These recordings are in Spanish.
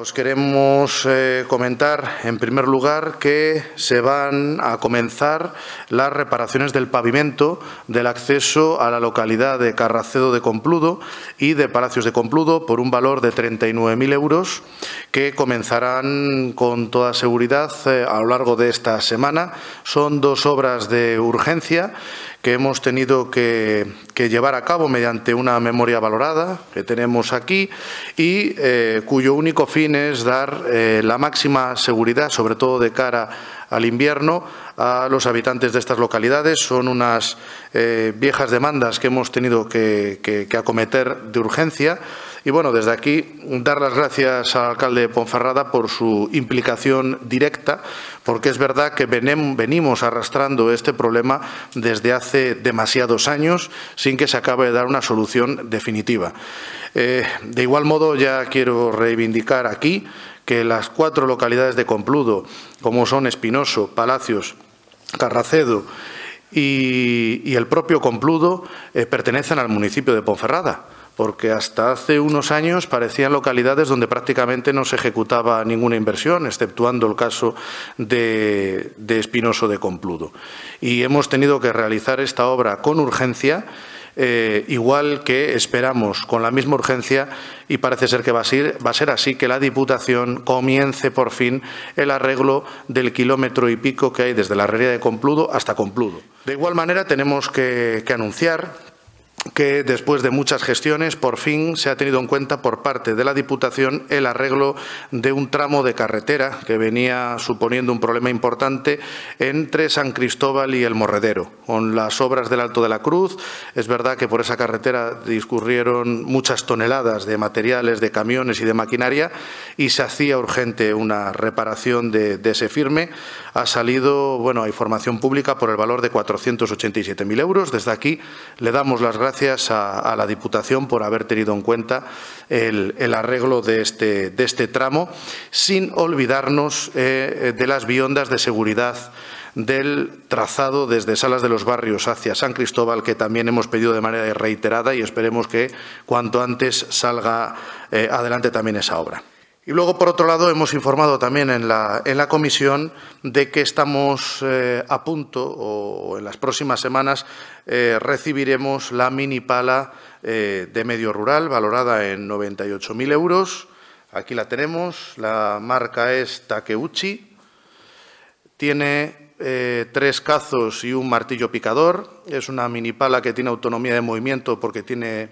Os queremos eh, comentar, en primer lugar, que se van a comenzar las reparaciones del pavimento del acceso a la localidad de Carracedo de Compludo y de Palacios de Compludo por un valor de 39.000 euros que comenzarán con toda seguridad eh, a lo largo de esta semana. Son dos obras de urgencia que hemos tenido que, llevar a cabo mediante una memoria valorada que tenemos aquí y eh, cuyo único fin es dar eh, la máxima seguridad, sobre todo de cara al invierno, a los habitantes de estas localidades. Son unas eh, viejas demandas que hemos tenido que acometer de urgencia. Y bueno, desde aquí dar las gracias al alcalde de Ponferrada por su implicación directa, porque es verdad que venimos arrastrando este problema desde hace demasiados años sin que se acabe de dar una solución definitiva. Eh, de igual modo, ya quiero reivindicar aquí que las cuatro localidades de Compludo, como son Espinoso, Palacios, Carracedo y, el propio Compludo, eh, pertenecen al municipio de Ponferrada porque hasta hace unos años parecían localidades donde prácticamente no se ejecutaba ninguna inversión, exceptuando el caso de, Espinoso de Compludo. Y hemos tenido que realizar esta obra con urgencia, eh, igual que esperamos con la misma urgencia y parece ser que va a, ser, así que la Diputación comience por fin el arreglo del kilómetro y pico que hay desde la herrería de Compludo hasta Compludo. De igual manera tenemos que anunciar que después de muchas gestiones por fin se ha tenido en cuenta por parte de la Diputación el arreglo de un tramo de carretera que venía suponiendo un problema importante entre San Cristóbal y El Morredero. Con las obras del Alto de la Cruz es verdad que por esa carretera discurrieron muchas toneladas de materiales, de camiones y de maquinaria y se hacía urgente una reparación de, ese firme. Ha salido bueno, a información pública por el valor de 487.000 euros. Desde aquí le damos las gracias gracias a, la Diputación por haber tenido en cuenta el, arreglo este, de este, tramo, sin olvidarnos eh, eh, de las biondas de seguridad del trazado desde Salas de los Barrios hacia San Cristóbal, que también hemos pedido de manera reiterada y esperemos que cuanto antes salga eh, adelante también esa obra. Y luego, por otro lado, hemos informado también en la, en la comisión de que estamos eh, a punto, o, en las próximas semanas, eh, recibiremos la mini pala eh, de medio rural, valorada en 98.000 euros. Aquí la tenemos, la marca es Takeuchi. Tiene tres cazos y un martillo picador. Es una mini pala que tiene autonomía de movimiento porque tiene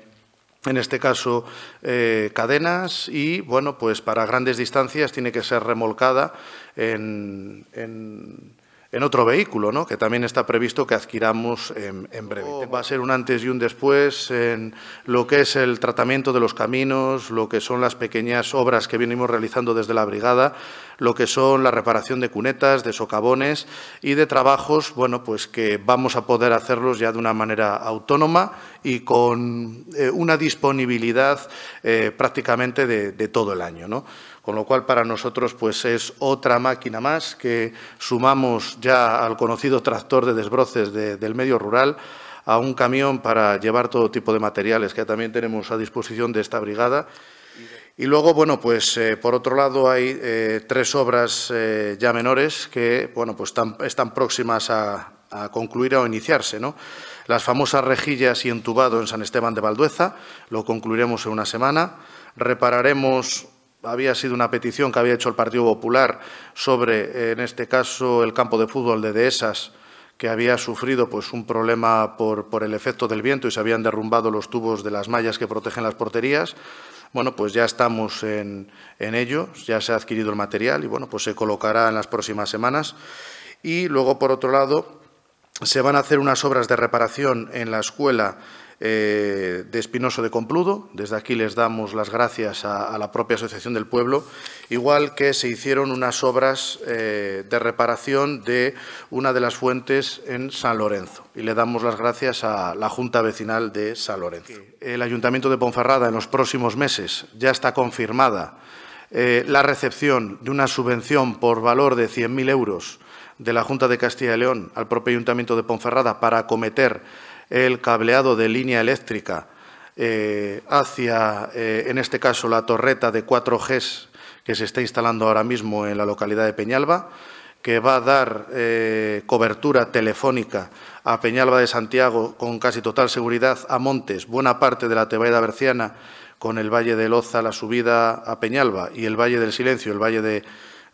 en este caso eh, cadenas y bueno pues para grandes distancias tiene que ser remolcada en, en en otro vehículo, ¿no? que también está previsto que adquiramos en, breve. Oh, Va a ser un antes y un después en lo que es el tratamiento de los caminos, lo que son las pequeñas obras que venimos realizando desde la brigada, lo que son la reparación de cunetas, de socavones y de trabajos, bueno, pues que vamos a poder hacerlos ya de una manera autónoma y con eh, una disponibilidad eh, prácticamente de, todo el año, ¿no? Con lo cual, para nosotros, pues es otra máquina más que sumamos ya al conocido tractor de desbroces del medio rural, a un camión para llevar todo tipo de materiales que también tenemos a disposición de esta brigada. Y luego, bueno, pues eh, por otro lado hay eh, tres obras eh, ya menores que, bueno, pues están próximas a, concluir o iniciarse, ¿no? Las famosas rejillas y entubado en San Esteban de Valdueza, lo concluiremos en una semana. Repararemos había sido una petición que había hecho el Partido Popular sobre, eh, en este caso, el campo de fútbol de Dehesas, que había sufrido pues, un problema por, el efecto del viento y se habían derrumbado los tubos de las mallas que protegen las porterías. Bueno, pues ya estamos en, ello, ya se ha adquirido el material y bueno, pues se colocará en las próximas semanas. Y luego, por otro lado, se van a hacer unas obras de reparación en la escuela eh, de Espinoso de Compludo. Desde aquí les damos las gracias a, la propia Asociación del Pueblo, igual que se hicieron unas obras eh, de reparación de una de las fuentes en San Lorenzo. Y le damos las gracias a la Junta Vecinal de San Lorenzo. El Ayuntamiento de Ponferrada en los próximos meses ya está confirmada eh, la recepción de una subvención por valor de 100.000 euros de la Junta de Castilla y León al propio Ayuntamiento de Ponferrada para acometer el cableado de línea eléctrica eh, hacia, eh, en este caso, la torreta de 4G que se está instalando ahora mismo en la localidad de Peñalba, que va a dar eh, cobertura telefónica a Peñalba de Santiago con casi total seguridad, a Montes, buena parte de la Tebaida Berciana, con el Valle de Loza, la subida a Peñalba y el Valle del Silencio, el Valle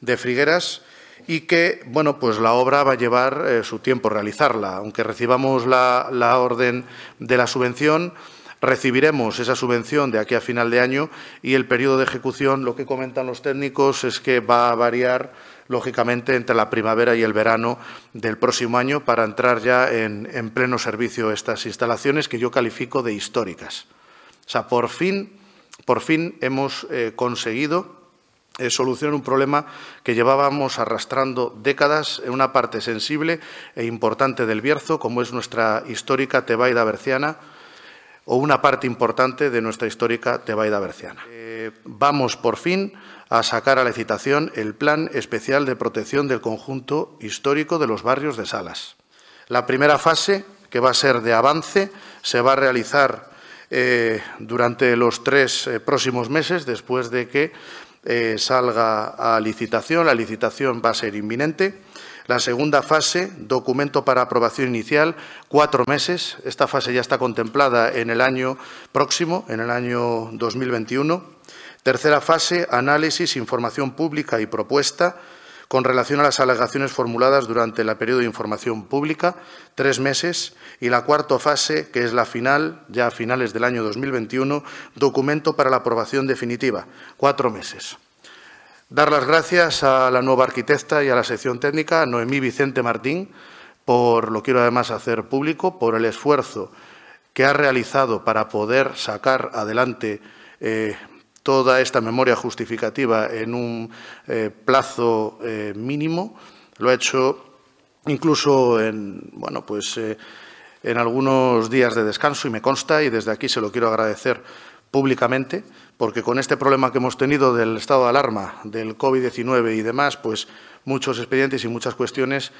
de Frigueras y que, bueno, pues la obra va a llevar eh, su tiempo realizarla. Aunque recibamos la, orden de la subvención, recibiremos esa subvención de aquí a final de año y el periodo de ejecución, lo que comentan los técnicos, es que va a variar lógicamente entre la primavera y el verano del próximo año para entrar ya en, pleno servicio estas instalaciones que yo califico de históricas. O sea, por fin, por fin hemos eh, conseguido eh, soluciona un problema que llevábamos arrastrando décadas en una parte sensible e importante del Bierzo, como es nuestra histórica Tebaida berciana, o una parte importante de nuestra histórica Tebaida berciana. Eh, vamos por fin a sacar a la licitación el Plan Especial de Protección del Conjunto Histórico de los Barrios de Salas. La primera fase, que va a ser de avance, se va a realizar eh, durante los tres eh, próximos meses, después de que eh, salga a licitación. La licitación va a ser inminente. La segunda fase, documento para aprobación inicial, cuatro meses. Esta fase ya está contemplada en el año próximo, en el año 2021. Tercera fase, análisis, información pública y propuesta con relación a las alegaciones formuladas durante el periodo de información pública, tres meses, y la cuarta fase, que es la final, ya a finales del año 2021, documento para la aprobación definitiva, cuatro meses. Dar las gracias a la nueva arquitecta y a la sección técnica, Noemí Vicente Martín, por, lo quiero además hacer público, por el esfuerzo que ha realizado para poder sacar adelante eh, toda esta memoria justificativa en un eh, plazo eh, mínimo. Lo ha hecho incluso en, bueno, pues, eh, en algunos días de descanso y me consta y desde aquí se lo quiero agradecer públicamente porque con este problema que hemos tenido del estado de alarma, del COVID-19 y demás, pues muchos expedientes y muchas cuestiones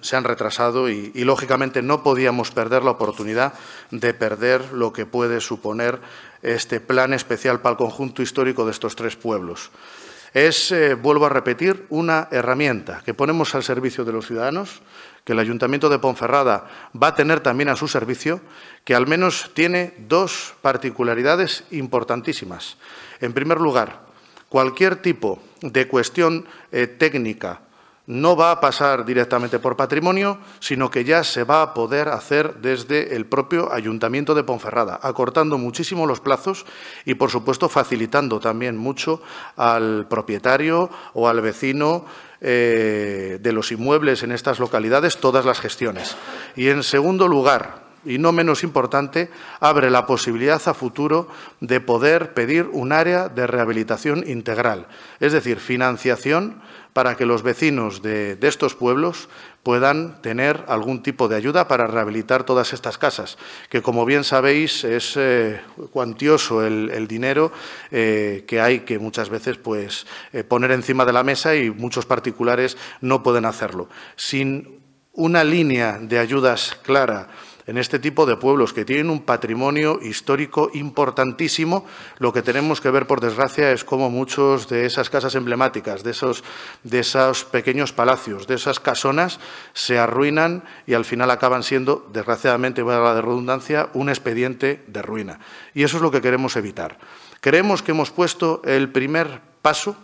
se han retrasado y, lógicamente, no podíamos perder la oportunidad de perder lo que puede suponer este plan especial para el conjunto histórico de estos tres pueblos. Es, eh, vuelvo a repetir, una herramienta que ponemos al servicio de los ciudadanos, que el Ayuntamiento de Ponferrada va a tener también a su servicio, que al menos tiene dos particularidades importantísimas. En primer lugar, cualquier tipo de cuestión eh, técnica no va a pasar directamente por patrimonio, sino que ya se va a poder hacer desde el propio Ayuntamiento de Ponferrada, acortando muchísimo los plazos y, por supuesto, facilitando también mucho al propietario o al vecino eh, de los inmuebles en estas localidades todas las gestiones. Y, en segundo lugar, y no menos importante, abre la posibilidad a futuro de poder pedir un área de rehabilitación integral, es decir, financiación para que los vecinos de, estos pueblos puedan tener algún tipo de ayuda para rehabilitar todas estas casas, que como bien sabéis es eh, cuantioso el, dinero eh, que hay que muchas veces pues, eh, poner encima de la mesa y muchos particulares no pueden hacerlo. Sin una línea de ayudas clara, en este tipo de pueblos que tienen un patrimonio histórico importantísimo. Lo que tenemos que ver, por desgracia, es cómo muchos de esas casas emblemáticas, de esos, pequeños palacios, de esas casonas, se arruinan y al final acaban siendo, desgraciadamente, a la de redundancia, un expediente de ruina. Y eso es lo que queremos evitar. Creemos que hemos puesto el primer paso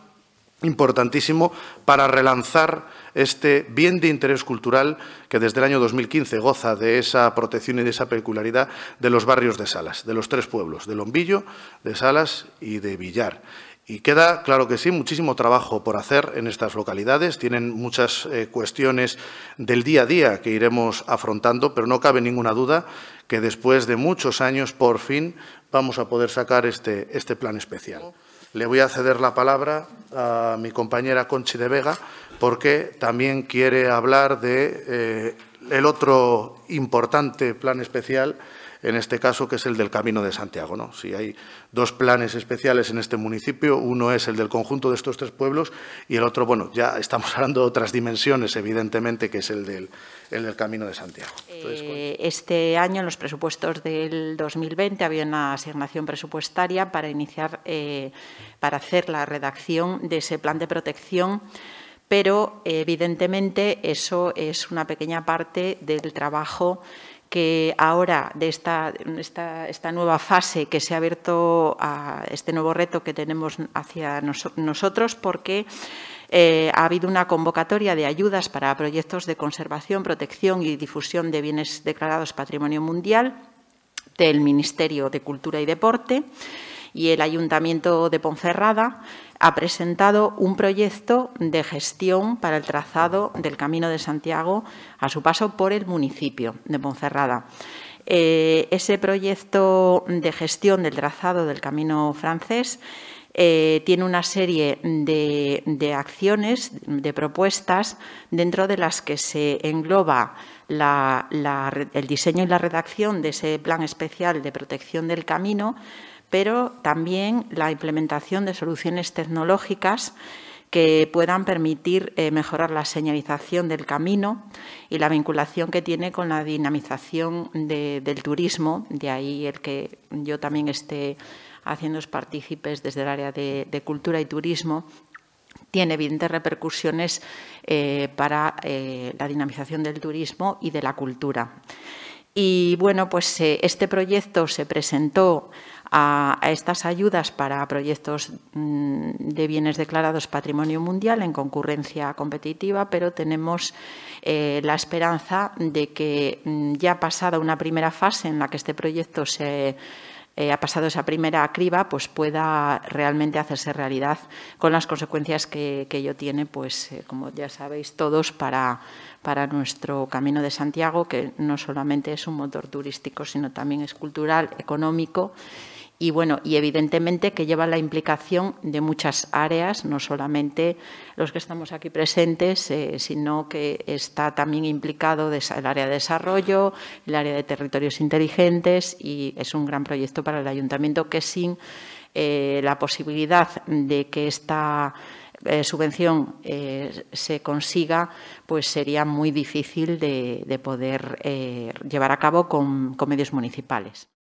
importantísimo para relanzar este bien de interés cultural que desde el año 2015 goza de esa protección y de esa peculiaridad de los barrios de Salas, de los tres pueblos, de Lombillo, de Salas y de Villar. Y queda, claro que sí, muchísimo trabajo por hacer en estas localidades. Tienen muchas eh, cuestiones del día a día que iremos afrontando, pero no cabe ninguna duda que después de muchos años, por fin, vamos a poder sacar este, este plan especial le voy a ceder la palabra a mi compañera Conchi de Vega, porque también quiere hablar de eh, el otro importante plan especial en este caso, que es el del Camino de Santiago. ¿no? Si hay dos planes especiales en este municipio, uno es el del conjunto de estos tres pueblos y el otro, bueno, ya estamos hablando de otras dimensiones, evidentemente, que es el del, del Camino de Santiago. Eh, este año, en los presupuestos del 2020, había una asignación presupuestaria para iniciar, eh, para hacer la redacción de ese plan de protección pero evidentemente eso es una pequeña parte del trabajo que ahora de esta, esta, nueva fase que se ha abierto a este nuevo reto que tenemos hacia nosotros porque eh, ha habido una convocatoria de ayudas para proyectos de conservación, protección y difusión de bienes declarados patrimonio mundial del Ministerio de Cultura y Deporte y el Ayuntamiento de Ponferrada ha presentado un proyecto de gestión para el trazado del Camino de Santiago a su paso por el municipio de Ponferrada. Eh, ese proyecto de gestión del trazado del Camino francés eh, tiene una serie de, acciones, de propuestas, dentro de las que se engloba el diseño y la redacción de ese plan especial de protección del camino, pero también la implementación de soluciones tecnológicas que puedan permitir eh, mejorar la señalización del camino y la vinculación que tiene con la dinamización del turismo, de ahí el que yo también esté haciendo partícipes desde el área de, cultura y turismo tiene evidentes repercusiones eh, para eh, la dinamización del turismo y de la cultura. Y bueno, pues eh, este proyecto se presentó a, estas ayudas para proyectos mm, de bienes declarados patrimonio mundial en concurrencia competitiva, pero tenemos eh, la esperanza de que mm, ya pasada una primera fase en la que este proyecto se eh, ha pasado esa primera criba, pues pueda realmente hacerse realidad con las consecuencias que, ello tiene, pues eh, como ya sabéis todos, para nuestro Camino de Santiago, que no solamente es un motor turístico, sino también es cultural, económico y bueno, y evidentemente que lleva la implicación de muchas áreas, no solamente los que estamos aquí presentes, eh, sino que está también implicado el área de desarrollo, el área de territorios inteligentes y es un gran proyecto para el ayuntamiento que sin eh, la posibilidad de que esta eh, subvención se consiga, pues sería muy difícil de, poder llevar a cabo con medios municipales.